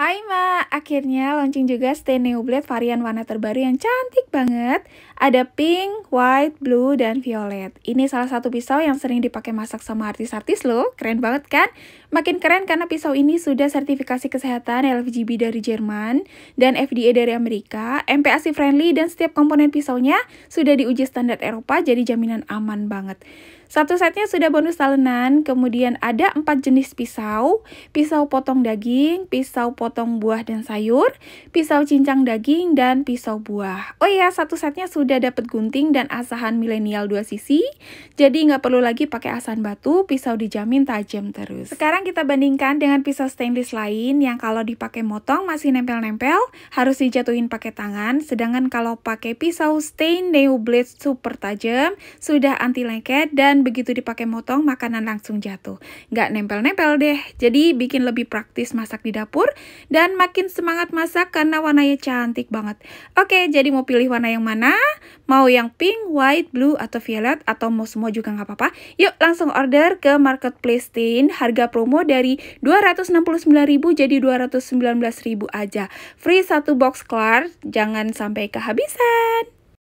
Hai Ma, akhirnya launching juga Stay blade varian warna terbaru yang cantik banget. Ada pink, white, blue, dan violet. Ini salah satu pisau yang sering dipakai masak sama artis-artis loh. Keren banget kan? Makin keren karena pisau ini sudah sertifikasi kesehatan LFGB dari Jerman dan FDA dari Amerika, MPAC friendly, dan setiap komponen pisaunya sudah diuji standar Eropa jadi jaminan aman banget. Satu setnya sudah bonus talenan, kemudian ada empat jenis pisau, pisau potong daging, pisau potong potong buah dan sayur, pisau cincang daging, dan pisau buah. Oh iya, satu setnya sudah dapat gunting dan asahan milenial dua sisi, jadi nggak perlu lagi pakai asahan batu, pisau dijamin tajam terus. Sekarang kita bandingkan dengan pisau stainless lain yang kalau dipakai motong masih nempel-nempel, harus dijatuhin pakai tangan, sedangkan kalau pakai pisau stain neo blade super tajam, sudah anti lengket dan begitu dipakai motong makanan langsung jatuh. Nggak nempel-nempel deh, jadi bikin lebih praktis masak di dapur dan makin semangat masak karena warnanya cantik banget. Oke, jadi mau pilih warna yang mana? Mau yang pink, white, blue, atau violet, atau mau semua juga nggak apa-apa? Yuk langsung order ke marketplace Tin. Harga promo dari 269.000 jadi 219.000 aja. Free satu box kelar, jangan sampai kehabisan.